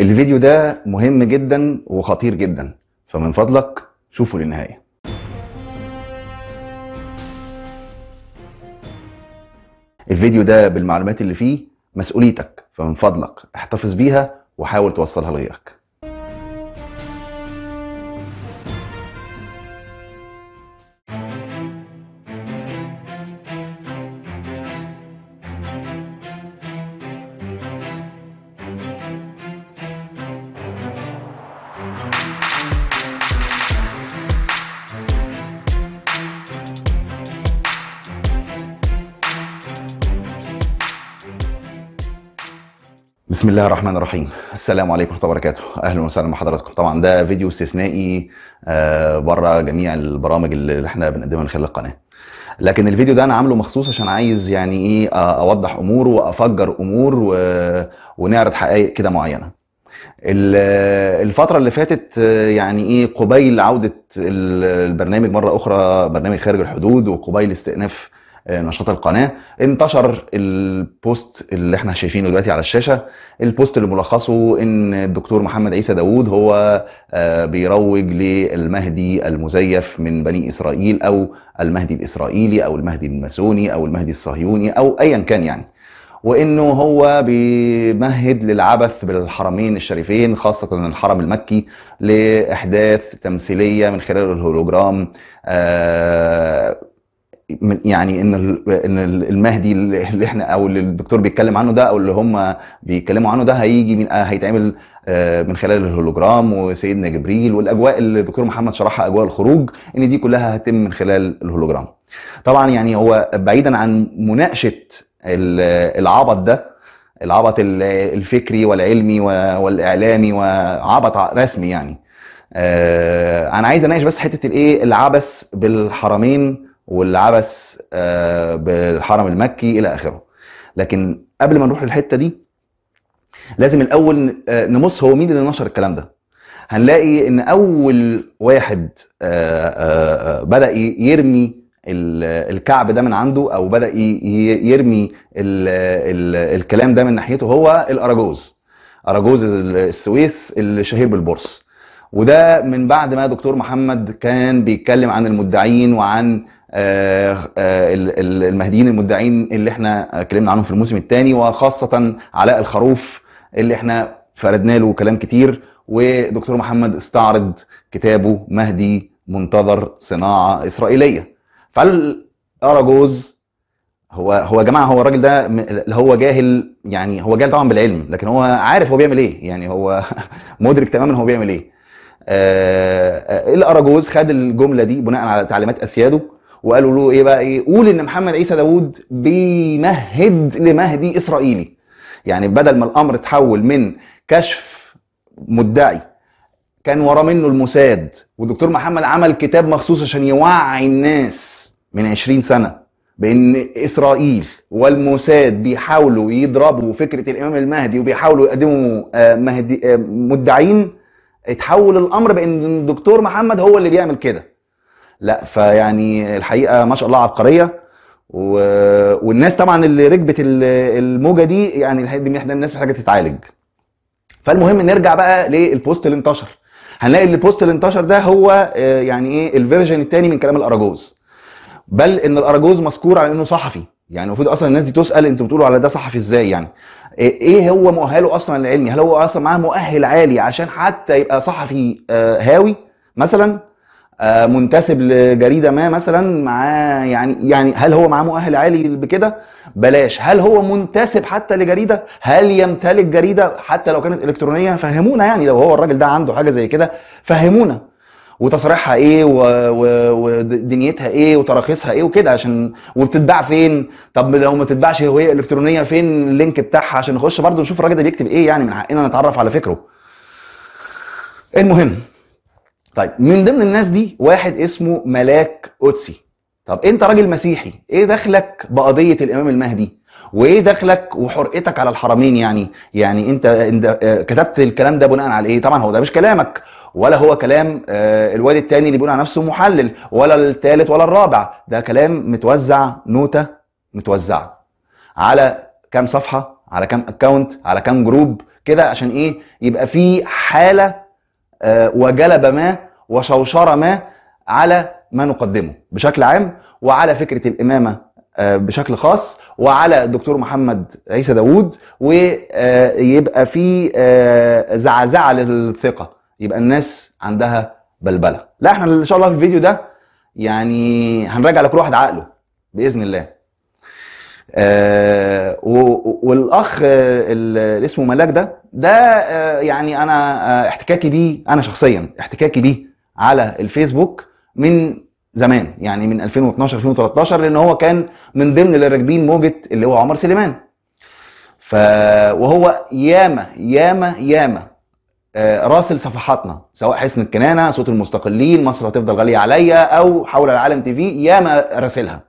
الفيديو ده مهم جدا وخطير جدا فمن فضلك شوفوا للنهايه الفيديو ده بالمعلومات اللي فيه مسؤوليتك فمن فضلك احتفظ بيها وحاول توصلها لغيرك بسم الله الرحمن الرحيم السلام عليكم ورحمه الله وبركاته اهلا وسهلا بحضراتكم طبعا ده فيديو استثنائي آه، بره جميع البرامج اللي احنا بنقدمها من خلال القناه لكن الفيديو ده انا عامله مخصوص عشان عايز يعني ايه اوضح امور وافجر امور و... ونعرض حقائق كده معينه الفتره اللي فاتت آه، يعني ايه قبيل عوده البرنامج مره اخرى برنامج خارج الحدود وقبيل استئناف آه، نشاط القناه انتشر البوست اللي احنا شايفينه دلوقتي على الشاشه البوست اللي ملخصه ان الدكتور محمد عيسى داوود هو آه، بيروج للمهدي المزيف من بني اسرائيل او المهدي الاسرائيلي او المهدي الماسوني او المهدي الصهيوني او ايا كان يعني وانه هو بيمهد للعبث بالحرمين الشريفين خاصه الحرم المكي لاحداث تمثيليه من خلال الهولوجرام آه يعني ان ان المهدي اللي احنا او اللي الدكتور بيتكلم عنه ده او اللي هم بيتكلموا عنه ده هيجي من آه، هيتعمل آه، من خلال الهولوجرام وسيدنا جبريل والاجواء اللي الدكتور محمد شرحها اجواء الخروج ان دي كلها هتتم من خلال الهولوجرام. طبعا يعني هو بعيدا عن مناقشه العبط ده العبط الفكري والعلمي والاعلامي وعبط رسمي يعني. آه، انا عايز اناقش بس حته الايه العبث بالحرمين والعبس آه، بالحرم المكي الى اخره لكن قبل ما نروح للحته دي لازم الاول آه، نمص هو مين اللي نشر الكلام ده هنلاقي ان اول واحد آه، بدا يرمي الكعب ده من عنده او بدا يرمي الكلام ده من ناحيته هو الاراجوز اراجوز السويس الشهير بالبورس وده من بعد ما دكتور محمد كان بيتكلم عن المدعين وعن آه، آه، المهديين المدعين اللي احنا اتكلمنا عنهم في الموسم الثاني وخاصه علاء الخروف اللي احنا فردنا له كلام كتير ودكتور محمد استعرض كتابه مهدي منتظر صناعه اسرائيليه فهل اراجوز هو هو يا جماعه هو الراجل ده اللي هو جاهل يعني هو جاهل طبعا بالعلم لكن هو عارف هو بيعمل ايه يعني هو مدرك تماما هو بيعمل ايه آه, آه، إيه الاراجوز خد الجمله دي بناء على تعليمات اسياده وقالوا له ايه بقى ايه قول ان محمد عيسى داوود بيمهد لمهدي اسرائيلي يعني بدل ما الامر اتحول من كشف مدعي كان ورا منه الموساد والدكتور محمد عمل كتاب مخصوص عشان يوعي الناس من 20 سنه بان اسرائيل والموساد بيحاولوا يضربوا فكره الامام المهدي وبيحاولوا يقدموا آه، مهدي آه، مدعين اتحول الامر بان الدكتور محمد هو اللي بيعمل كده لا فيعني الحقيقه ما شاء الله عبقريه و... والناس طبعا اللي ركبت الموجه دي يعني دي احنا الناس محتاجه تتعالج فالمهم نرجع بقى للبوست اللي انتشر هنلاقي ان البوست اللي انتشر ده هو آه، يعني ايه الفيرجن الثاني من كلام الاراجوز بل ان الاراجوز مذكور على انه صحفي يعني المفروض اصلا الناس دي تسال انتوا بتقولوا على ده صحفي ازاي يعني ايه, إيه هو مؤهله اصلا العلمي هل هو اصلا معاه مؤهل عالي عشان حتى يبقى صحفي آه، هاوي مثلا آه، منتسب لجريده ما مثلا معاه يعني يعني هل هو معاه مؤهل عالي بكده؟ بلاش، هل هو منتسب حتى لجريده؟ هل يمتلك جريده حتى لو كانت الكترونيه؟ فهمونا يعني لو هو الراجل ده عنده حاجه زي كده فهمونا وتصريحها ايه ودنيتها ايه وتراخيصها ايه وكده عشان وبتتباع فين طب لو ما تتباعش هويه الكترونيه فين اللينك بتاعها عشان نخش برضه نشوف الراجل ده بيكتب ايه يعني من حقنا نتعرف على فكره المهم طيب من ضمن الناس دي واحد اسمه ملاك قدسي طب انت راجل مسيحي ايه دخلك بقضيه الامام المهدي وايه دخلك وحرقتك على الحرمين يعني يعني انت, آه، كتبت الكلام ده بناء على ايه طبعا هو ده مش كلامك ولا هو كلام آه، الواد التاني اللي بيقول على نفسه محلل ولا التالت ولا الرابع ده كلام متوزع نوته متوزعه على كام صفحه على كام اكونت على كام جروب كده عشان ايه يبقى في حاله آه، وجلب ما وشوشر ما على ما نقدمه بشكل عام وعلى فكرة الإمامة آه، بشكل خاص وعلى الدكتور محمد عيسى داوود ويبقى في آه، زعزعه للثقه يبقى الناس عندها بلبله لا احنا ان شاء الله في الفيديو ده يعني هنراجع لكل واحد عقله باذن الله آه، والاخ اللي اسمه ملاك ده ده آه، يعني انا آه، احتكاكي بيه انا شخصيا احتكاكي بيه على الفيسبوك من زمان يعني من 2012 2013 لان هو كان من ضمن اللي راكبين موجه اللي هو عمر سليمان ف وهو ياما ياما ياما راسل صفحاتنا سواء حسن الكنانه صوت المستقلين مصر هتفضل غاليه عليا او حول العالم تي في ياما راسلها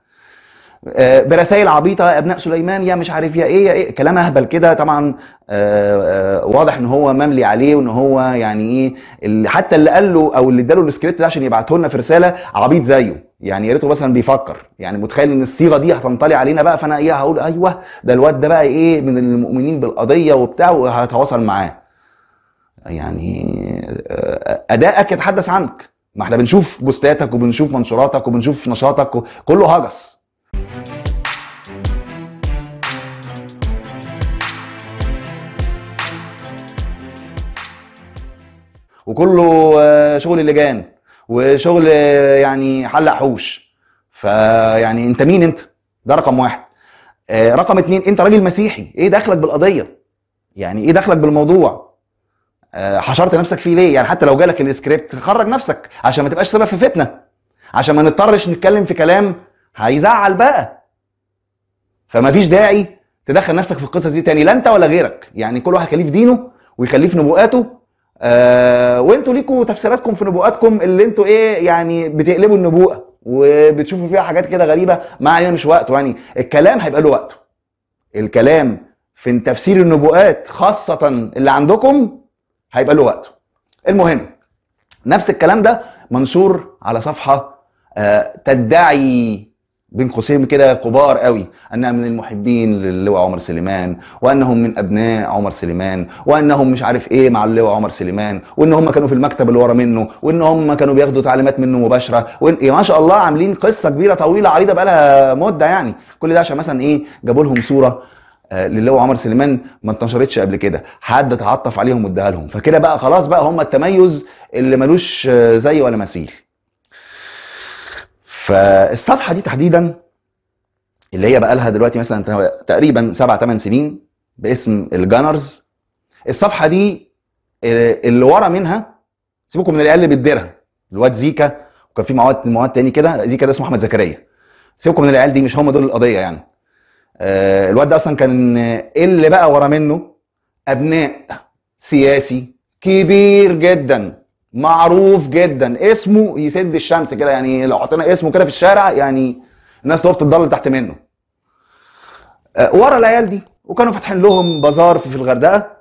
آه، برسائل عبيطه يا ابناء سليمان يا مش عارف يا ايه يا ايه كلام اهبل كده طبعا آآ آه، آآ آه، واضح ان هو مملي عليه وان هو يعني ايه حتى اللي قال له او اللي اداله السكريبت ده عشان يبعته لنا في رساله عبيط زيه يعني يا ريته مثلا بيفكر يعني متخيل ان الصيغه دي هتنطلي علينا بقى فانا ايه هقول ايوه ده الواد ده بقى ايه من المؤمنين بالقضيه وبتاع وهتواصل معاه يعني ادائك يتحدث عنك ما احنا بنشوف بوستاتك وبنشوف منشوراتك وبنشوف نشاطك كله هجس وكله آه، شغل اللجان وشغل آه، يعني حلق حوش فيعني انت مين انت ده رقم واحد آه، رقم اتنين انت راجل مسيحي ايه دخلك بالقضيه يعني ايه دخلك بالموضوع حشرت نفسك فيه ليه يعني حتى لو جالك السكريبت خرج نفسك عشان ما تبقاش سبب في فتنه عشان ما نضطرش نتكلم في كلام هيزعل بقى فمفيش داعي تدخل نفسك في القصص دي تاني لا انت ولا غيرك يعني كل واحد خليه في دينه ويخليه في نبوءاته آه وانتوا ليكوا تفسيراتكم في نبوءاتكم اللي انتوا ايه يعني بتقلبوا النبوءه وبتشوفوا فيها حاجات كده غريبه ما علينا مش وقته يعني الكلام هيبقى له وقته الكلام في تفسير النبوءات خاصه اللي عندكم هيبقى له وقته المهم نفس الكلام ده منشور على صفحه آه تدعي بين قوسين كده كبار قوي انها من المحبين للواء عمر سليمان وانهم من ابناء عمر سليمان وانهم مش عارف ايه مع اللواء عمر سليمان وان هم كانوا في المكتب اللي ورا منه وان هم كانوا بياخدوا تعليمات منه مباشره وان إيه ما شاء الله عاملين قصه كبيره طويله عريضه بقى لها مده يعني كل ده عشان مثلا ايه جابوا لهم صوره آه، للواء عمر سليمان ما انتشرتش قبل كده حد تعطف عليهم واداها لهم فكده بقى خلاص بقى هم التميز اللي ملوش آه، زي ولا مثيل فالصفحه دي تحديدا اللي هي بقى لها دلوقتي مثلا تقريبا سبع ثمان سنين باسم الجانرز الصفحه دي اللي ورا منها سيبكم من العيال اللي بتديرها الواد زيكا وكان في مواد مواد تاني كده زيكا ده اسمه احمد زكريا سيبكم من العيال دي مش هم دول القضيه يعني آه، الواد ده اصلا كان اللي بقى ورا منه ابناء سياسي كبير جدا معروف جدا اسمه يسد الشمس كده يعني لو حطينا اسمه كده في الشارع يعني الناس تقف تضل تحت منه آه، ورا العيال دي وكانوا فاتحين لهم بازار في الغردقه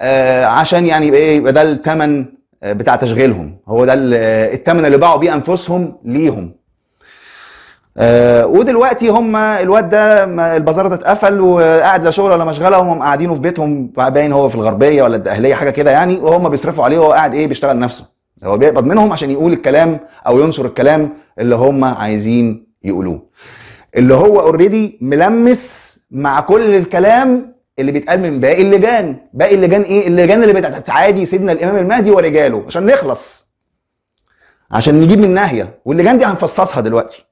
آه، عشان يعني يبقى ايه يبقى ده الثمن آه، بتاع تشغيلهم هو ده الثمن اللي باعوا بيه انفسهم ليهم آه ودلوقتي هم الواد ده البازاره ده اتقفل وقاعد لا شغل ولا مشغله وهم قاعدينه في بيتهم باين هو في الغربيه ولا الاهليه حاجه كده يعني وهم بيصرفوا عليه وهو قاعد ايه بيشتغل نفسه هو بيقبض منهم عشان يقول الكلام او ينشر الكلام اللي هم عايزين يقولوه اللي هو اوريدي ملمس مع كل الكلام اللي بيتقال من باقي اللجان باقي اللجان ايه اللجان اللي بتعادي سيدنا الامام المهدي ورجاله عشان نخلص عشان نجيب من ناحيه واللجان دي هنفصصها دلوقتي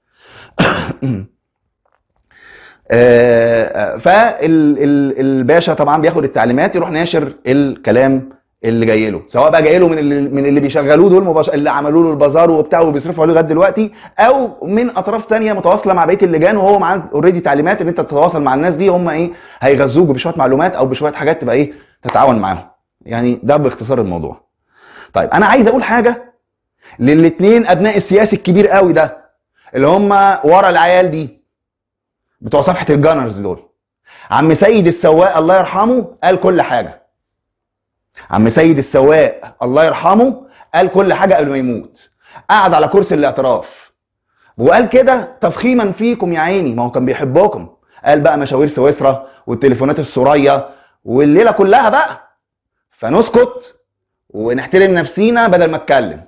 آه، فالباشا طبعا بياخد التعليمات يروح ناشر الكلام اللي جاي له سواء بقى جاي له من اللي من اللي بيشغلوه دول مباشر اللي عملوا له البازار وبتاع وبيصرفوا عليه لغايه دلوقتي او من اطراف تانية متواصله مع بقيه اللجان وهو معاه اوريدي تعليمات ان انت تتواصل مع الناس دي هم ايه هيغذوك بشويه معلومات او بشويه حاجات تبقى ايه تتعاون معاهم يعني ده باختصار الموضوع طيب انا عايز اقول حاجه للاثنين ابناء السياسي الكبير قوي ده اللي هم ورا العيال دي بتوع صفحه الجانرز دول عم سيد السواق الله يرحمه قال كل حاجه عم سيد السواق الله يرحمه قال كل حاجه قبل ما يموت قعد على كرسي الاعتراف وقال كده تفخيما فيكم يا عيني ما هو كان بيحبكم قال بقى مشاوير سويسرا والتليفونات السوريه والليله كلها بقى فنسكت ونحترم نفسينا بدل ما اتكلم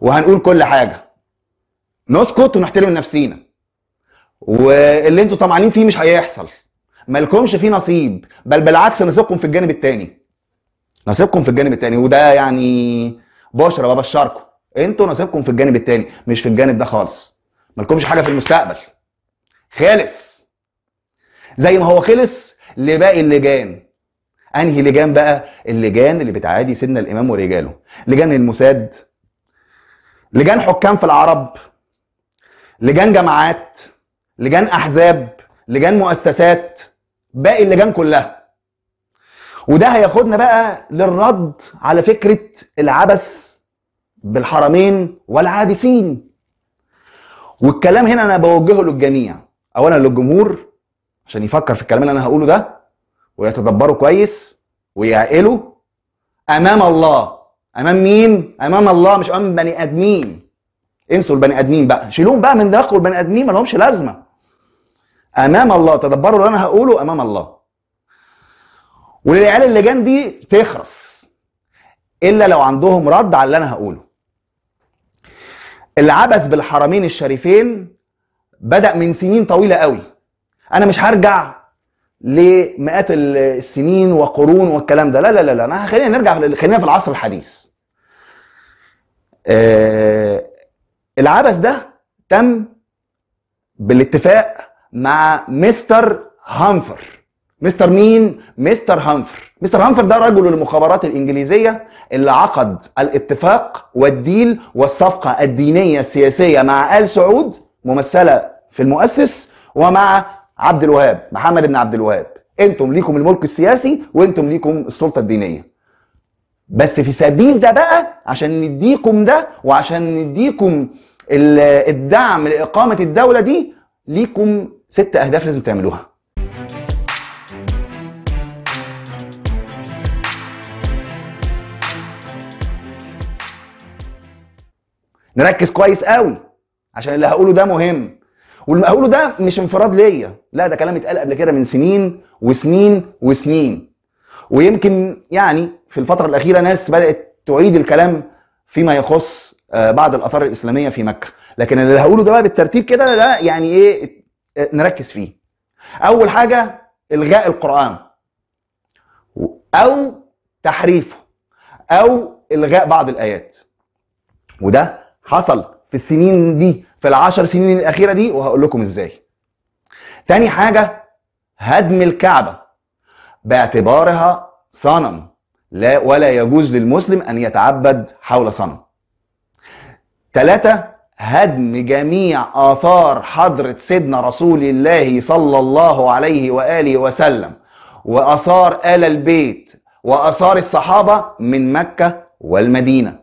وهنقول كل حاجه نسكت ونحترم نفسينا واللي انتوا طمعانين فيه مش هيحصل مالكمش فيه نصيب بل بالعكس نصيبكم في الجانب التاني نصيبكم في الجانب التاني وده يعني بشرة ببشركم انتوا نصيبكم في الجانب التاني مش في الجانب ده خالص مالكمش حاجه في المستقبل خالص زي ما هو خلص لباقي اللجان انهي لجان بقى اللجان اللي بتعادي سيدنا الامام ورجاله لجان المساد لجان حكام في العرب لجان جماعات لجان احزاب لجان مؤسسات باقي اللجان كلها وده هياخدنا بقى للرد على فكره العبث بالحرمين والعابسين والكلام هنا انا بوجهه للجميع اولا للجمهور عشان يفكر في الكلام اللي انا هقوله ده ويتدبره كويس ويعقله امام الله امام مين امام الله مش امام بني ادمين انسوا البني ادمين بقى شيلوهم بقى من دماغكم البني ادمين ما لهمش لازمه امام الله تدبروا اللي انا هقوله امام الله وللعيال اللجان دي تخرس الا لو عندهم رد على اللي انا هقوله العبث بالحرمين الشريفين بدا من سنين طويله قوي انا مش هرجع لمئات السنين وقرون والكلام ده لا لا لا, لا. خلينا نرجع خلينا في العصر الحديث آه، العبث ده تم بالاتفاق مع مستر هانفر مستر مين؟ مستر هانفر مستر هانفر ده رجل المخابرات الإنجليزية اللي عقد الاتفاق والديل والصفقة الدينية السياسية مع آل سعود ممثلة في المؤسس ومع عبد الوهاب محمد بن عبد الوهاب انتم ليكم الملك السياسي وانتم ليكم السلطة الدينية بس في سبيل ده بقى عشان نديكم ده وعشان نديكم الدعم لاقامه الدوله دي ليكم ست اهداف لازم تعملوها نركز كويس قوي عشان اللي هقوله ده مهم واللي هقوله ده مش انفراد ليا لا ده كلام اتقال قبل كده من سنين وسنين وسنين ويمكن يعني في الفتره الاخيره ناس بدات تعيد الكلام فيما يخص آه، بعض الاثار الاسلاميه في مكه لكن اللي هقوله ده بقى بالترتيب كده ده يعني ايه آه، نركز فيه اول حاجه الغاء القران او تحريفه او الغاء بعض الايات وده حصل في السنين دي في العشر سنين الاخيره دي وهقول لكم ازاي تاني حاجه هدم الكعبه باعتبارها صنم لا ولا يجوز للمسلم أن يتعبد حول صنم ثلاثة هدم جميع آثار حضرة سيدنا رسول الله صلى الله عليه وآله وسلم وآثار آل البيت وآثار الصحابة من مكة والمدينة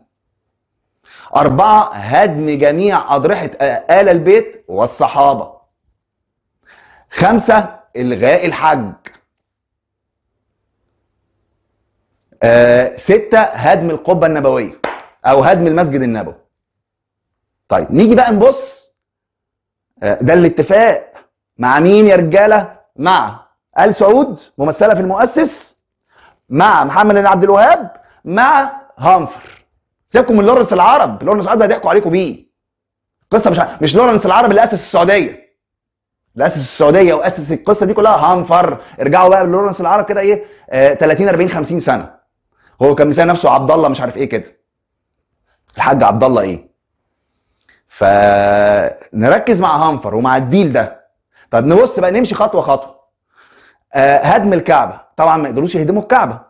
أربعة هدم جميع أضرحة آل البيت والصحابة خمسة إلغاء الحج آه ستة هدم القبة النبوية أو هدم المسجد النبوي طيب نيجي بقى نبص آه ده الاتفاق مع مين يا رجالة مع آل سعود ممثلة في المؤسس مع محمد بن عبد الوهاب مع هانفر. سيبكم من لورنس العرب لورنس العرب ده هيضحكوا عليكم بيه قصه مش مش لورنس العرب اللي اسس السعوديه اللي اسس السعوديه واسس القصه دي كلها هانفر ارجعوا بقى للورنس العرب كده ايه آه 30 40 50 سنه هو كان مسمي نفسه عبد الله مش عارف ايه كده الحاج عبد الله ايه فنركز مع هانفر ومع الديل ده طب نبص بقى نمشي خطوه خطوه آه هدم الكعبه طبعا ما يقدروش يهدموا الكعبه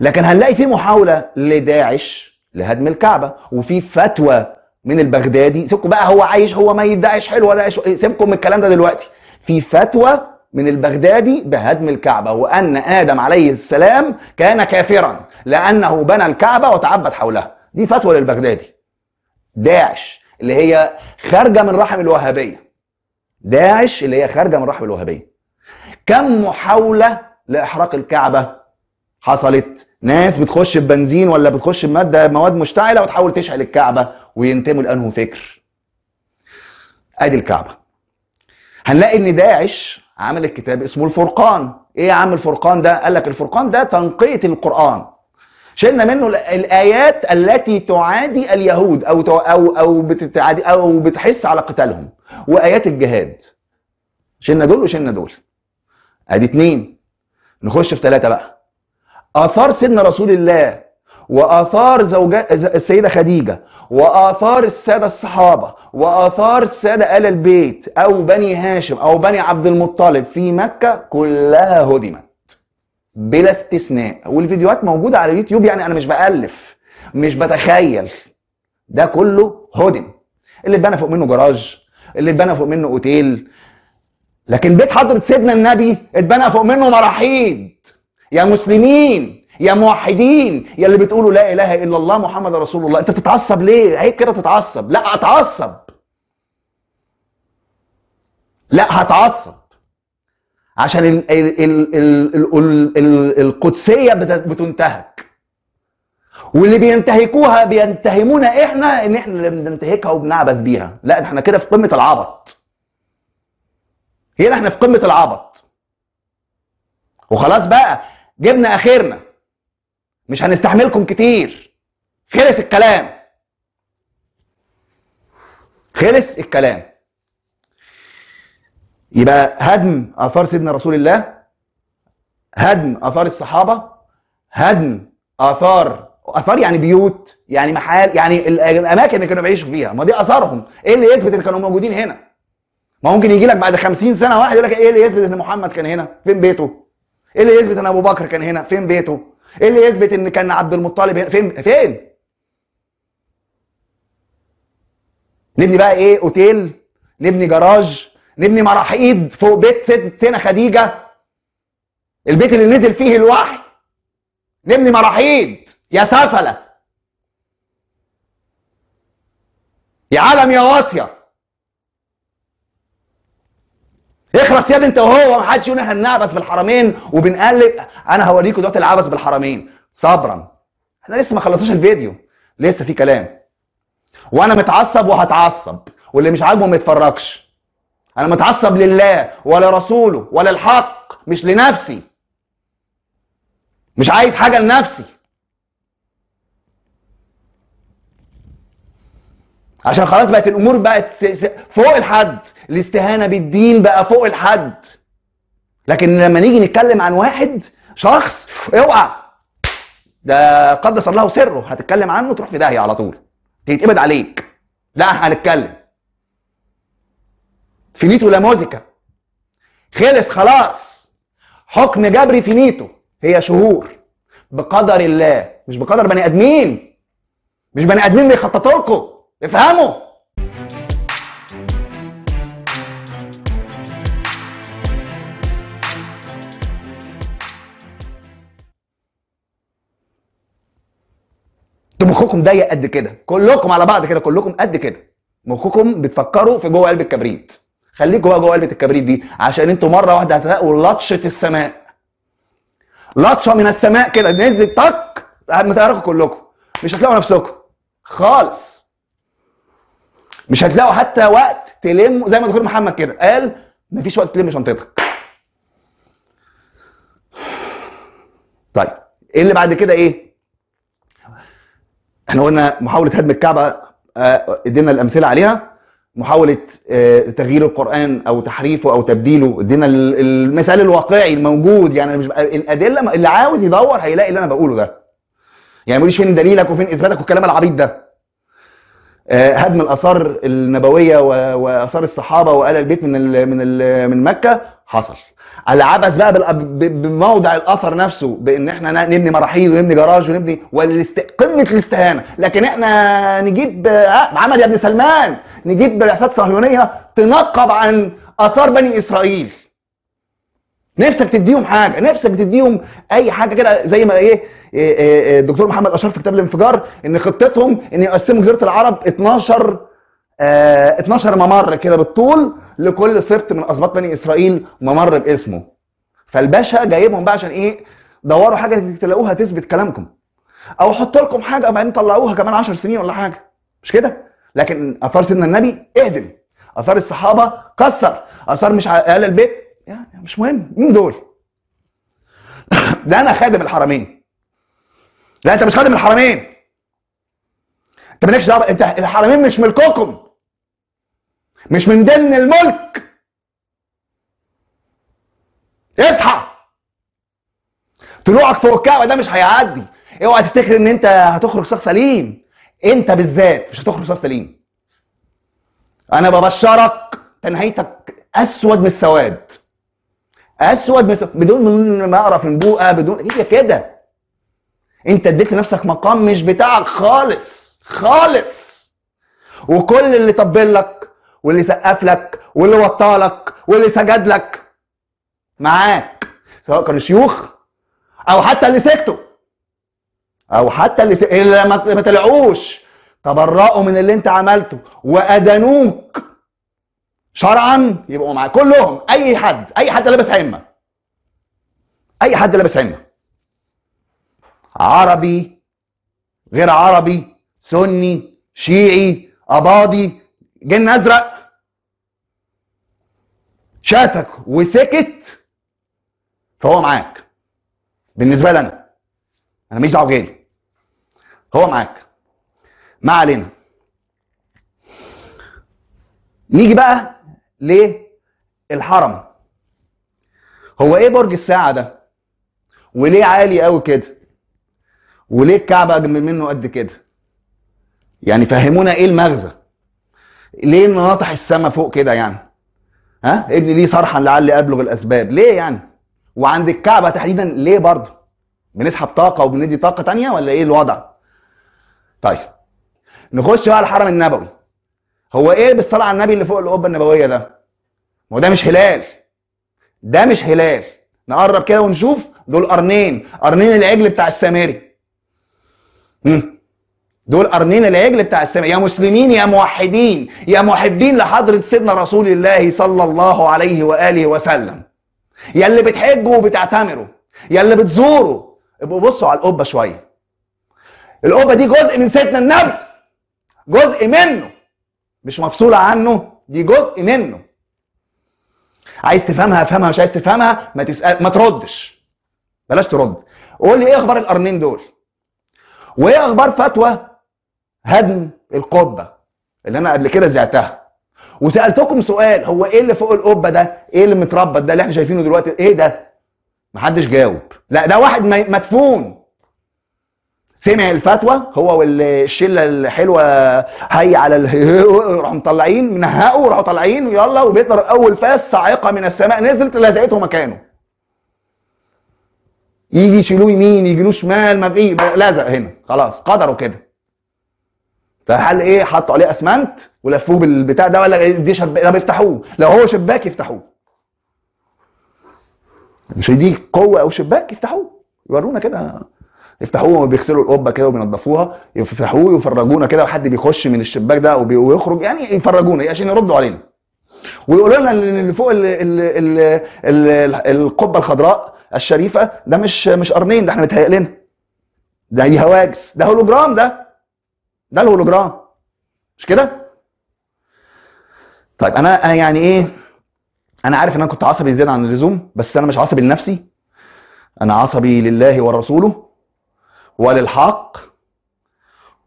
لكن هنلاقي في محاوله لداعش لهدم الكعبه وفي فتوى من البغدادي سيبكم بقى هو عايش هو ميت داعش حلو ولا داعش سيبكم من الكلام ده دلوقتي في فتوى من البغدادي بهدم الكعبة وأن آدم عليه السلام كان كافرا لأنه بنى الكعبة وتعبد حولها دي فتوى للبغدادي داعش اللي هي خارجة من رحم الوهابية داعش اللي هي خارجة من رحم الوهابية كم محاولة لإحراق الكعبة حصلت ناس بتخش ببنزين ولا بتخش بمادة مواد مشتعلة وتحاول تشعل الكعبة وينتموا لأنه فكر ادي الكعبة هنلاقي ان داعش عامل الكتاب اسمه الفرقان ايه يا عم الفرقان ده قال لك الفرقان ده تنقية القرآن شلنا منه الآيات التي تعادي اليهود أو أو أو بتتعادي أو بتحس على قتالهم وآيات الجهاد شلنا دول وشلنا دول ادي اتنين نخش في ثلاثة بقى آثار سيدنا رسول الله واثار زوجة السيده خديجه واثار الساده الصحابه واثار الساده ال البيت او بني هاشم او بني عبد المطلب في مكه كلها هدمت بلا استثناء والفيديوهات موجوده على اليوتيوب يعني انا مش بالف مش بتخيل ده كله هدم اللي اتبنى فوق منه جراج اللي اتبنى فوق منه اوتيل لكن بيت حضره سيدنا النبي اتبنى فوق منه مراحيض يا مسلمين يا موحدين يا اللي بتقولوا لا اله الا الله محمد رسول الله انت بتتعصب ليه عيب كده تتعصب لا اتعصب لا هتعصب عشان الـ الـ الـ الـ الـ الـ القدسيه بتنتهك واللي بينتهكوها بينتهمونا احنا ان احنا اللي بننتهكها وبنعبث بيها لا احنا كده في قمه العبط هنا احنا في قمه العبط وخلاص بقى جبنا اخرنا مش هنستحملكم كتير خلص الكلام خلص الكلام يبقى هدم اثار سيدنا رسول الله هدم اثار الصحابه هدم اثار اثار يعني بيوت يعني محال يعني الاماكن اللي كانوا بيعيشوا فيها ما دي اثارهم ايه اللي يثبت ان كانوا موجودين هنا ما ممكن يجي لك بعد 50 سنه واحد يقول لك ايه اللي يثبت ان محمد كان هنا فين بيته ايه اللي يثبت ان ابو بكر كان هنا فين بيته ايه اللي يثبت ان كان عبد المطلب هنا فين فين نبني بقى ايه اوتيل نبني جراج نبني مراحيض فوق بيت ستنا خديجه البيت اللي نزل فيه الوحي نبني مراحيض يا سفله يا عالم يا واطيه اخرس يا انت وهو ما حدش يقول احنا بنعبس بالحرمين وبنقلب انا هوريكم دلوقتي العبس بالحرمين صبرا احنا لسه ما خلصناش الفيديو لسه في كلام وانا متعصب وهتعصب واللي مش عاجبه ما يتفرجش انا متعصب لله ولرسوله وللحق مش لنفسي مش عايز حاجه لنفسي عشان خلاص بقت الامور بقت فوق الحد الاستهانه بالدين بقى فوق الحد لكن لما نيجي نتكلم عن واحد شخص اوعى ده قدس الله سره هتتكلم عنه تروح في داهيه على طول تتقبض عليك لا هنتكلم فينيتو لا موزيكا خلص خلاص حكم جبري فينيتو هي شهور بقدر الله مش بقدر بني ادمين مش بني ادمين بيخططوا لكم افهموا انتوا مخكم ضيق قد كده كلكم على بعض كده كلكم قد كده مخكم بتفكروا في جوه قلب الكبريت خليكوا بقى جوه قلب الكبريت دي عشان انتوا مره واحده هتلاقوا لطشه السماء لطشه من السماء كده نزلت طق تعرفوا كلكم مش هتلاقوا نفسكم خالص مش هتلاقوا حتى وقت تلم زي ما دكتور محمد كده قال مفيش وقت تلم شنطتك طيب ايه اللي بعد كده ايه احنا قلنا محاوله هدم الكعبه آه، ادينا الامثله عليها محاوله آه، تغيير القران او تحريفه او تبديله ادينا المثال الواقعي الموجود يعني مش الادله اللي عاوز يدور هيلاقي اللي انا بقوله ده يعني ماليش فين دليلك وفين اثباتك والكلام العبيط ده آه، هدم الاثار النبويه واثار الصحابه وآل البيت من الـ من الـ من مكه حصل العبث بقى بموضع الاثر نفسه بان احنا نبني مراحيض ونبني جراج ونبني والست... قمه الاستهانه لكن احنا نجيب آه، محمد يا ابن سلمان نجيب بعثات صهيونيه تنقب عن اثار بني اسرائيل نفسك تديهم حاجه نفسك تديهم اي حاجه كده زي ما ايه الدكتور إيه، إيه، إيه، محمد اشار في كتاب الانفجار ان خطتهم ان يقسموا جزيره العرب 12 آه 12 ممر كده بالطول لكل سبط من اسباط بني اسرائيل ممر باسمه فالباشا جايبهم بقى عشان ايه دوروا حاجه تلاقوها تثبت كلامكم او حط لكم حاجه وبعدين طلعوها كمان 10 سنين ولا حاجه مش كده لكن اثار سيدنا النبي اهدم اثار الصحابه كسر اثار مش اهل البيت يعني مش مهم مين دول ده انا خادم الحرمين لا انت مش خادم الحرمين انت مالكش دعوه انت الحرمين مش ملككم مش من ضمن الملك اصحى طلوعك فوق الكعبه ده مش هيعدي اوعى تفتكر ان انت هتخرج شخص سليم انت بالذات مش هتخرج شخص سليم انا ببشرك تنهيتك اسود من السواد اسود من السواد بدون ما اقرا في بدون هي كده انت اديت لنفسك مقام مش بتاعك خالص خالص وكل اللي طبل لك واللي سقف لك واللي وطى لك واللي سجد لك معاك سواء كانوا شيوخ او حتى اللي سكتوا او حتى اللي, س... اللي ما طلعوش تبرأوا من اللي انت عملته وادنوك شرعا يبقوا معاك كلهم اي حد اي حد لابس عمه اي حد لابس عمه عربي غير عربي سني شيعي اباضي جن ازرق شافك وسكت فهو معاك بالنسبه لي انا انا ماليش دعوه بغيري هو معاك ما علينا نيجي بقى للحرم هو ايه برج الساعه ده وليه عالي قوي كده وليه الكعبه اجمل منه قد كده يعني فهمونا ايه المغزى ليه ناطح السماء فوق كده يعني ها ابني ليه صرحا لعلي ابلغ الاسباب ليه يعني وعند الكعبه تحديدا ليه برضه بنسحب طاقه وبندي طاقه تانية ولا ايه الوضع طيب نخش بقى الحرم النبوي هو ايه بالصلاه على النبي اللي فوق القبه النبويه ده ما ده مش هلال ده مش هلال نقرب كده ونشوف دول قرنين قرنين العجل بتاع السامري دول قرنين العجل بتاع السماء يا مسلمين يا موحدين يا محبين لحضرة سيدنا رسول الله صلى الله عليه وآله وسلم يا اللي بتحجوا وبتعتمروا يا اللي بتزوروا ابقوا بصوا على القبة شوية القبة دي جزء من سيدنا النبي جزء منه مش مفصولة عنه دي جزء منه عايز تفهمها افهمها مش عايز تفهمها ما تسأل ما تردش بلاش ترد قول لي ايه اخبار القرنين دول وايه اخبار فتوى هدم القبه اللي انا قبل كده زعتها وسالتكم سؤال هو ايه اللي فوق القبه ده ايه اللي متربط ده اللي احنا شايفينه دلوقتي ايه ده محدش جاوب لا ده واحد مدفون سمع الفتوى هو والشله الحلوه هي على ال... راحوا مطلعين منهقوا راحوا طالعين ويلا وبيتنا اول فاس صاعقه من السماء نزلت لزقته مكانه يجي يشيلوه يمين يجيلوه شمال ما في لزق هنا خلاص قدروا كده فالحل ايه حطوا عليه اسمنت ولفوه بالبتاع ده ولا دي شباك طب يفتحوه لو هو شباك يفتحوه مش دي قوه او شباك يفتحوه يورونا كده يفتحوه وبيغسلوا القبه كده وبينضفوها يفتحوه ويفرجونا كده وحد بيخش من الشباك ده ويخرج يعني يفرجونا عشان يردوا علينا ويقولوا لنا اللي فوق القبه الخضراء الشريفه ده مش مش قرنين ده احنا متهيألنا ده دي هواجس ده هولوجرام ده ده الهولوجرام مش كده؟ طيب انا يعني ايه انا عارف ان انا كنت عصبي زياده عن اللزوم بس انا مش عصبي لنفسي انا عصبي لله ورسوله وللحق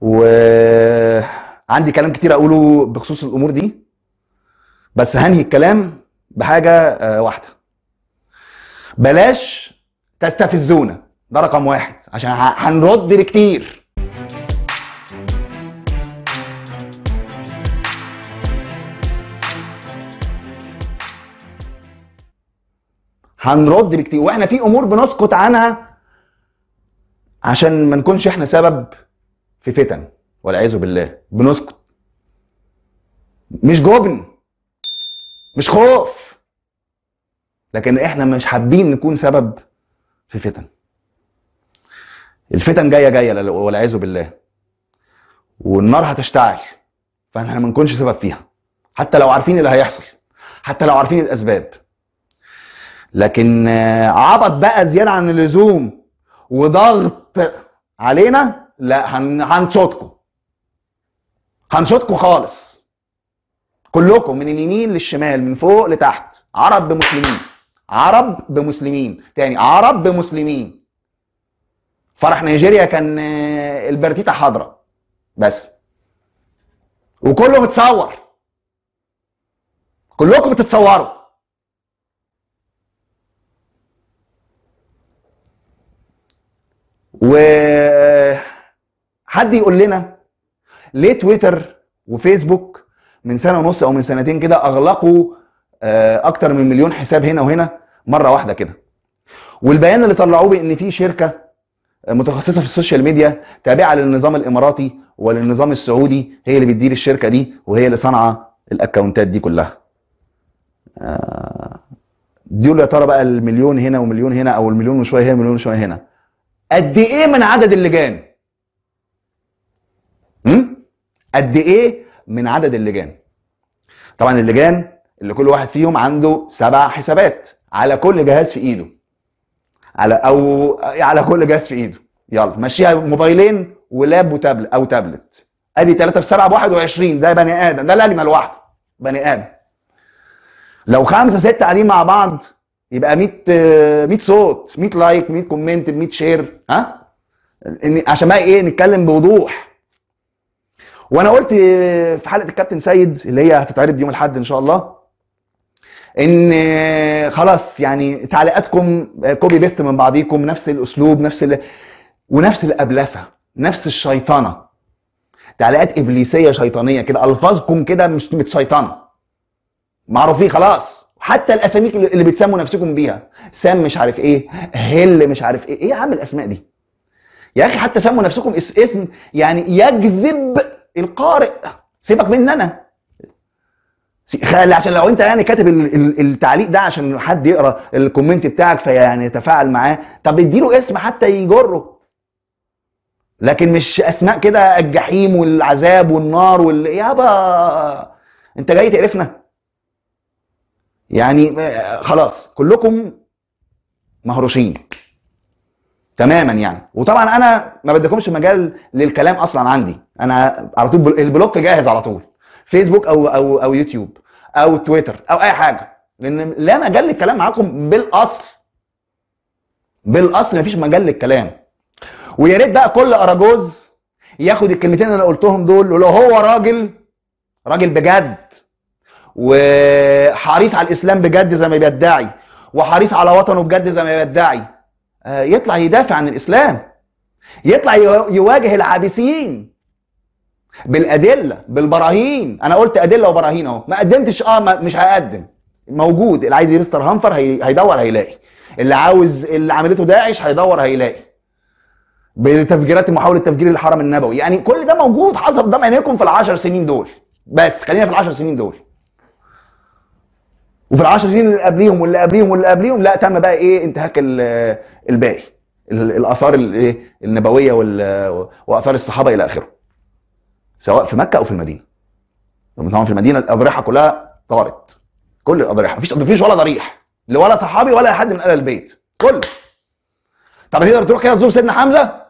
وعندي كلام كتير اقوله بخصوص الامور دي بس هنهي الكلام بحاجه آه، واحده بلاش تستفزونا ده رقم واحد عشان هنرد لكتير هنرد لكتير واحنا في امور بنسكت عنها عشان ما نكونش احنا سبب في فتن والعياذ بالله بنسكت مش جبن مش خوف لكن احنا مش حابين نكون سبب في فتن الفتن جايه جايه والعياذ بالله والنار هتشتعل فاحنا ما نكونش سبب فيها حتى لو عارفين اللي هيحصل حتى لو عارفين الاسباب لكن آه، عبط بقى زياده عن اللزوم وضغط علينا لا هنشوطكم هنشوطكم خالص كلكم من اليمين للشمال من فوق لتحت عرب بمسلمين عرب بمسلمين تاني عرب بمسلمين فرح نيجيريا كان آه، البرتيتا حاضره بس وكله متصور كلكم بتتصوروا و حد يقول لنا ليه تويتر وفيسبوك من سنه ونص او من سنتين كده اغلقوا آه، اكتر من مليون حساب هنا وهنا مره واحده كده والبيان اللي طلعوه بان في شركه متخصصه في السوشيال ميديا تابعه للنظام الاماراتي وللنظام السعودي هي اللي بتدير الشركه دي وهي اللي صانعه الاكونتات دي كلها آه، دول يا ترى بقى المليون هنا ومليون هنا او المليون وشويه هنا ومليون وشويه هنا قد ايه من عدد اللجان قد ايه من عدد اللجان طبعا اللجان اللي كل واحد فيهم عنده سبع حسابات على كل جهاز في ايده على او على كل جهاز في ايده يلا مشيها موبايلين ولاب وتابلت او تابلت ادي 3 في 7 ب 21 ده بني ادم ده لجنه لوحده بني ادم لو خمسه سته قاعدين مع بعض يبقى 100 100 صوت 100 لايك 100 كومنت 100 شير ها عشان بقى ايه نتكلم بوضوح وانا قلت في حلقه الكابتن سيد اللي هي هتتعرض يوم الاحد ان شاء الله ان آه، خلاص يعني تعليقاتكم كوبي آه، بيست من بعضيكم نفس الاسلوب نفس ال... ونفس الابلسه نفس الشيطنه تعليقات ابليسيه شيطانيه كده الفاظكم كده مش متشيطنه معروفين إيه؟ خلاص حتى الاسامي اللي بتسموا نفسكم بيها سام مش عارف ايه هل مش عارف ايه ايه يا عم الاسماء دي يا اخي حتى سموا نفسكم اسم يعني يجذب القارئ سيبك مني انا خلي عشان لو انت يعني كاتب التعليق ده عشان حد يقرا الكومنت بتاعك فيعني يتفاعل معاه طب اديله اسم حتى يجره لكن مش اسماء كده الجحيم والعذاب والنار وال يابا انت جاي تقرفنا يعني آه، خلاص كلكم مهروشين تماما يعني وطبعا انا ما بدكمش مجال للكلام اصلا عندي انا على طول البلوك جاهز على طول فيسبوك او او او يوتيوب او تويتر او اي حاجه لان لا مجال للكلام معاكم بالاصل بالاصل مفيش مجال للكلام ويا ريت بقى كل اراجوز ياخد الكلمتين اللي انا قلتهم دول ولو هو راجل راجل بجد وحريص على الاسلام بجد زي ما بيدعي وحريص على وطنه بجد زي ما بيدعي آه، يطلع يدافع عن الاسلام يطلع يواجه العابثين بالادله بالبراهين انا قلت ادله وبراهين اهو ما قدمتش اه ما مش هقدم موجود اللي عايز يمستر هانفر هي... هيدور هيلاقي اللي عاوز اللي عملته داعش هيدور هيلاقي بتفجيرات محاوله تفجير الحرم النبوي يعني كل ده موجود حصل قدام عينيكم في العشر سنين دول بس خلينا في العشر سنين دول وفي العشر سنين اللي قبليهم واللي قبليهم واللي قبليهم لا تم بقى ايه انتهاك الباقي الاثار الايه النبويه واثار الصحابه الى اخره سواء في مكه او في المدينه طبعا في المدينه الاضرحه كلها طارت كل الاضرحه مفيش مفيش ولا ضريح لا ولا صحابي ولا حد من اهل البيت كله طب تقدر تروح كده تزور سيدنا حمزه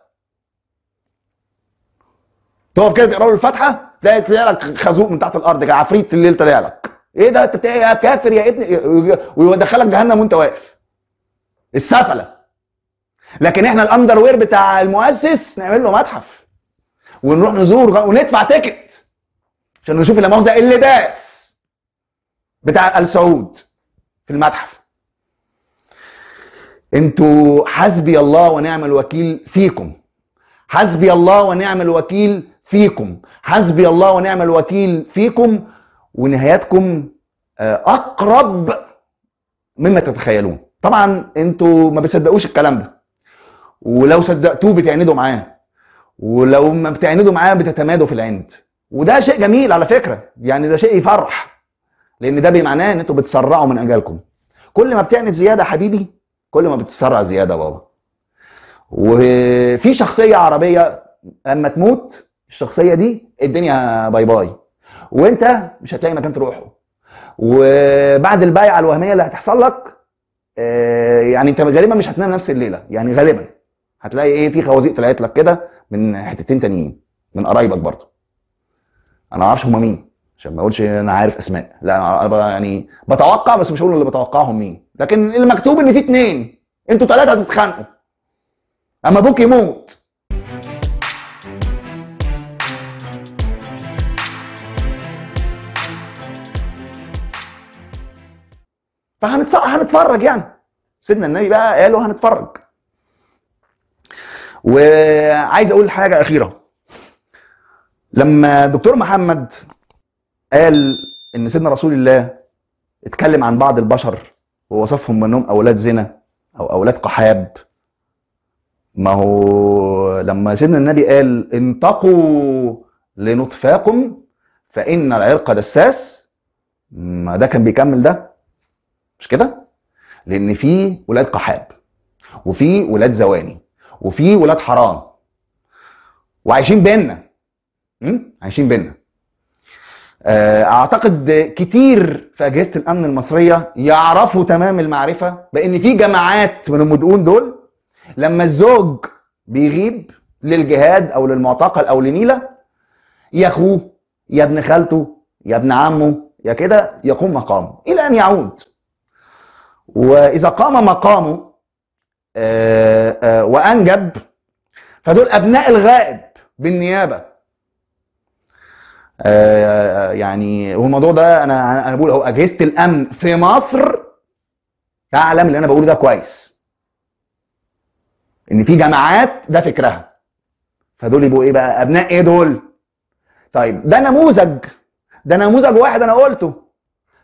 تقف كده تقرا له الفاتحه تلاقي طلع لك خازوق من تحت الارض كده عفريت الليل طلع لك ايه ده انت يا كافر يا ابن ويدخلك جهنم وانت واقف السفله لكن احنا الاندر وير بتاع المؤسس نعمل له متحف ونروح نزور وندفع تيكت عشان نشوف لا مؤاخذه اللباس بتاع ال سعود في المتحف انتوا حسبي الله ونعم الوكيل فيكم حسبي الله ونعم الوكيل فيكم حسبي الله ونعم الوكيل فيكم ونهاياتكم آه، اقرب مما تتخيلون طبعا انتوا ما بيصدقوش الكلام ده ولو صدقتوه بتعندوا معاه ولو ما بتعندوا معاه بتتمادوا في العند وده شيء جميل على فكره يعني ده شيء يفرح لان ده معناه ان انتوا بتسرعوا من اجلكم كل ما بتعند زياده حبيبي كل ما بتسرع زياده بابا وفي شخصيه عربيه لما تموت الشخصيه دي الدنيا باي باي وانت مش هتلاقي مكان تروحه وبعد البيعه الوهميه اللي هتحصل لك آه، يعني انت غالبا مش هتنام نفس الليله يعني غالبا هتلاقي ايه في خوازيق طلعت لك كده من حتتين تانيين من قرايبك برضه انا ما اعرفش هما مين عشان ما اقولش انا عارف اسماء لا انا يعني بتوقع بس مش هقول اللي بتوقعهم مين لكن المكتوب ان في اتنين انتوا ثلاثه هتتخانقوا اما ابوك يموت فهنتفرج يعني سيدنا النبي بقى قالوا هنتفرج وعايز اقول حاجه اخيره لما دكتور محمد قال ان سيدنا رسول الله اتكلم عن بعض البشر ووصفهم منهم اولاد زنا او اولاد قحاب ما هو لما سيدنا النبي قال انتقوا لنطفاكم فان العرق دساس ما ده كان بيكمل ده مش كده لان في ولاد قحاب وفي ولاد زواني وفي ولاد حرام وعايشين بينا عايشين بينا آه، اعتقد كتير في اجهزه الامن المصريه يعرفوا تمام المعرفه بان في جماعات من المدقون دول لما الزوج بيغيب للجهاد او للمعتقل او لنيله يا اخوه يا ابن خالته يا ابن عمه يا كده يقوم مقامه الى ان يعود واذا قام مقامه آه، آه، وأنجب فدول أبناء الغائب بالنيابة آه، يعني والموضوع ده انا انا بقول اهو اجهزه الامن في مصر تعلم اللي انا بقوله ده كويس ان في جماعات ده فكرها فدول يبقوا ايه بقى ابناء ايه دول طيب ده نموذج ده نموذج واحد انا قلته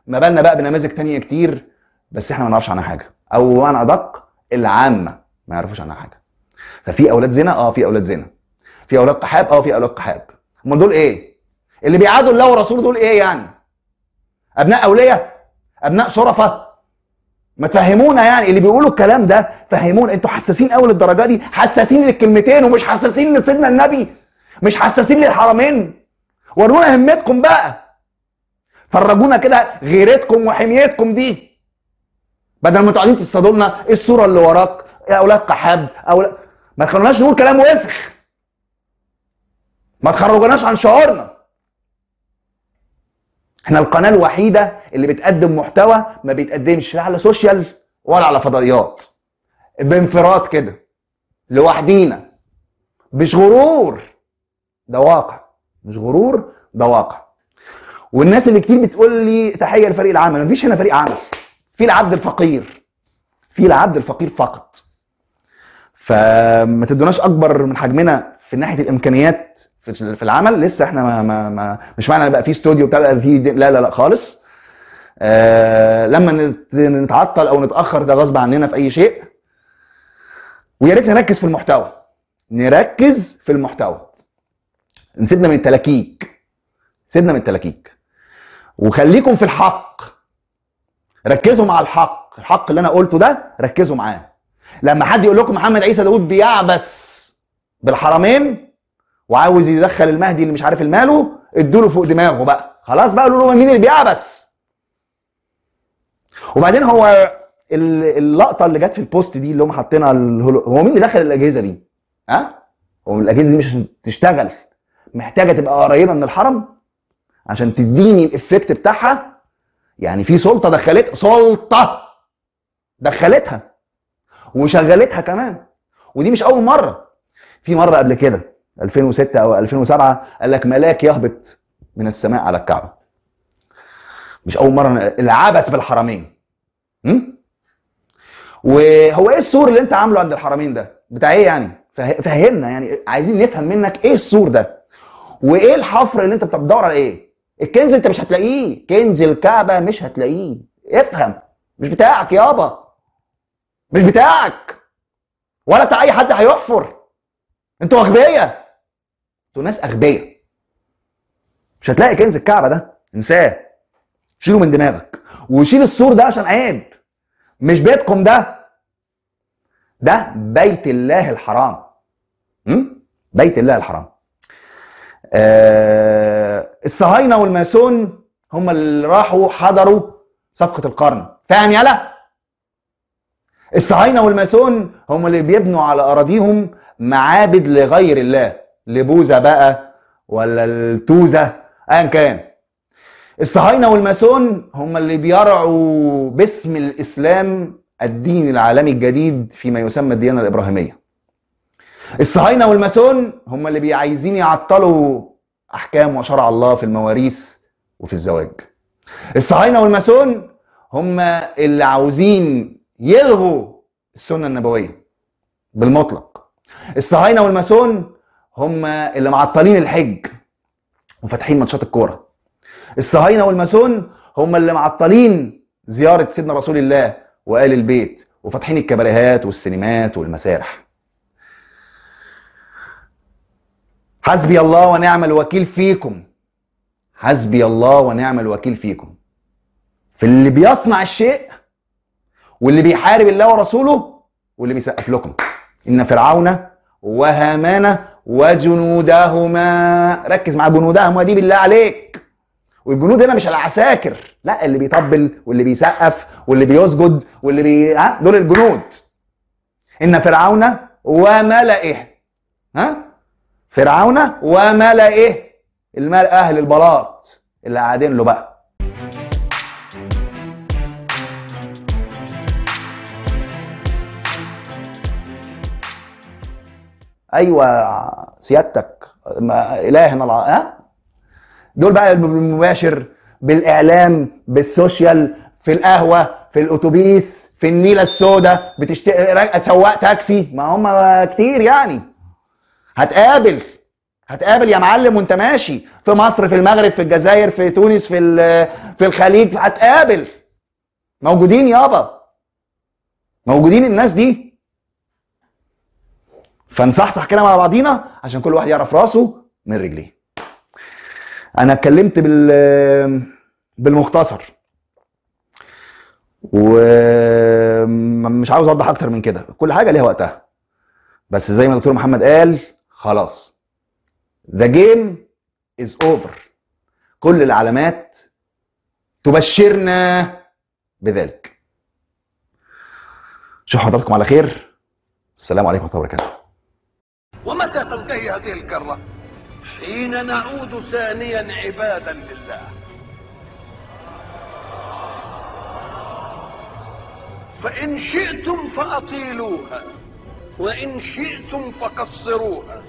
ما بالنا بقى بنماذج تانية كتير بس احنا ما نعرفش عنها حاجه او انا ادق العامه ما يعرفوش عنها حاجه ففي اولاد زنا اه في اولاد زنا في اولاد قحاب اه في اولاد قحاب امال دول ايه اللي بيعادوا الله ورسوله دول ايه يعني ابناء اولياء ابناء شرفه ما تفهمونا يعني اللي بيقولوا الكلام ده فهمونا انتوا حساسين قوي للدرجه دي حساسين للكلمتين ومش حساسين لسيدنا النبي مش حساسين للحرمين ورونا همتكم بقى فرجونا كده غيرتكم وحميتكم دي بدل ما انتوا قاعدين تصطادوا لنا ايه الصوره اللي وراك يا إيه اولاد قحاب اولاد ما تخلوناش نقول كلام وسخ ما تخرجناش عن شعورنا احنا القناه الوحيده اللي بتقدم محتوى ما بيتقدمش لا على سوشيال ولا على فضائيات بانفراد كده لوحدينا مش غرور ده واقع مش غرور ده واقع والناس اللي كتير بتقول لي تحيه لفريق العمل مفيش هنا فريق عمل في العبد الفقير في العبد الفقير فقط فما تدوناش اكبر من حجمنا في ناحيه الامكانيات في العمل لسه احنا ما ما ما مش معنى بقى في استوديو بتاع بقى في لا لا لا خالص آه لما نتعطل او نتاخر ده غصب عننا في اي شيء ويا ريت نركز في المحتوى نركز في المحتوى نسيبنا من التلاكيك سيبنا من التلاكيك وخليكم في الحق ركزوا مع الحق الحق اللي انا قلته ده ركزوا معاه لما حد يقول لكم محمد عيسى داود بيعبس بالحرمين وعاوز يدخل المهدي اللي مش عارف الماله ادوا له فوق دماغه بقى خلاص بقى قولوا له مين اللي بيعبس وبعدين هو اللقطه اللي جت في البوست دي اللي هم حاطينها الهولو... هو مين اللي دخل الاجهزه دي ها أه؟ هو الاجهزه دي مش تشتغل محتاجه تبقى قريبه من الحرم عشان تديني الافكت بتاعها يعني في سلطه دخلت سلطه دخلتها وشغلتها كمان ودي مش اول مره في مره قبل كده 2006 او 2007 قال لك ملاك يهبط من السماء على الكعبه مش اول مره العبث بالحرمين م? وهو ايه السور اللي انت عامله عند الحرمين ده بتاع ايه يعني فهمنا يعني عايزين نفهم منك ايه السور ده وايه الحفر اللي انت بتدور على ايه الكنز انت مش هتلاقيه كنز الكعبه مش هتلاقيه افهم مش بتاعك يابا مش بتاعك ولا بتاع اي حد هيحفر انتوا اغبياء انتوا ناس اغبياء مش هتلاقي كنز الكعبه ده انساه شيله من دماغك وشيل السور ده عشان عيب مش بيتكم ده ده بيت الله الحرام م? بيت الله الحرام آه الصهاينه والماسون هم اللي راحوا حضروا صفقه القرن فاهم يالا الصهاينه والماسون هم اللي بيبنوا على اراضيهم معابد لغير الله لبوزه بقى ولا التوزه ايا كان الصهاينه والماسون هم اللي بيرعوا باسم الاسلام الدين العالمي الجديد فيما يسمى الديانه الابراهيميه الصهاينه والماسون هم اللي بيعايزين يعطلوا احكام وشرع الله في المواريث وفي الزواج الصهاينه والماسون هم اللي عاوزين يلغوا السنه النبويه بالمطلق الصهاينه والماسون هم اللي معطلين الحج وفاتحين ماتشات الكوره الصهاينه والماسون هم اللي معطلين زياره سيدنا رسول الله وال البيت وفاتحين الكباريهات والسينمات والمسارح حسبي الله ونعم الوكيل فيكم حسبي الله ونعم الوكيل فيكم في اللي بيصنع الشيء واللي بيحارب الله ورسوله واللي بيسقف لكم ان فرعون وهامان وجنودهما ركز مع جنودهما دي بالله عليك والجنود هنا مش العساكر لا اللي بيطبل واللي بيسقف واللي بيسجد واللي بي... ها دول الجنود ان فرعون وملئه ها فرعون وملئه المال أهل البلاط اللي قاعدين له بقى ايوه سيادتك الهنا الع... ها؟ دول بقى المباشر بالاعلام بالسوشيال في القهوه في الاتوبيس في النيله السوداء بتشتري سواق تاكسي ما هم كتير يعني هتقابل هتقابل يا معلم وانت ماشي في مصر في المغرب في الجزائر في تونس في في الخليج هتقابل موجودين يابا موجودين الناس دي فنصحصح كده مع بعضينا عشان كل واحد يعرف راسه من رجليه انا اتكلمت بال بالمختصر ومش عاوز اوضح اكتر من كده كل حاجه ليها وقتها بس زي ما دكتور محمد قال خلاص ذا جيم از اوفر كل العلامات تبشرنا بذلك شوف حضراتكم على خير السلام عليكم ورحمه الله وبركاته ومتى تنتهي هذه الكره حين نعود ثانيا عبادا لله فان شئتم فاطيلوها وإن شئتم فقصروها